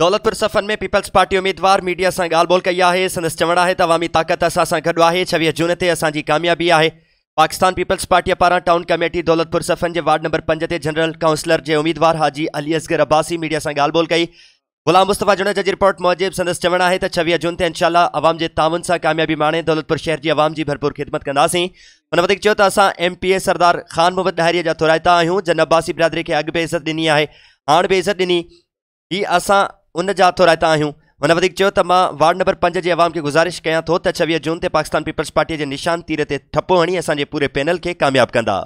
दौलतपुर सफ़न में peoples party उम्मीदवार media से ॻाल्हि बोल कई है संदस चवणु है तवामी अवामी ताक़त असा सां है छवी जून जून ते की कामयाबी है पाकिस्तान पीपल्स पार्टी पारा टाउन कमेटी दौलतपुर सफ़न के वार्ड नंबर पंज के जनरल काउंसलर के उम्मीदवार हाजी अली असगर अब्बासी मीडिया से ॻाल्हि ॿोल कई गुलाम मुस्तफ़ा जुनेजा जज रिपोर्ट मौजिब संदस चवण है त जून से इनशाला आवाम के तावन से कामयाबी माने दौलतपुर शहर की आवाम की भरपूर ख़िदमत कंदासीं हुन अस M P A Sardar Khan Mohammad डाहिरीअ जा थोराइता जन अब्बासी बिरादरी के अग भी इज़त दिनी है हाँ भी इज़त दिनी हि असा उन जात थो रहता आहियूं हुन वार्ड नंबर पंज जे अवाम खे गुज़ारिश कयां थो त जून ते पाकिस्तान पीपल्स पार्टी के निशान तीर से ठपो हणी असांजे पूरे पैनल के कामयाब कंदा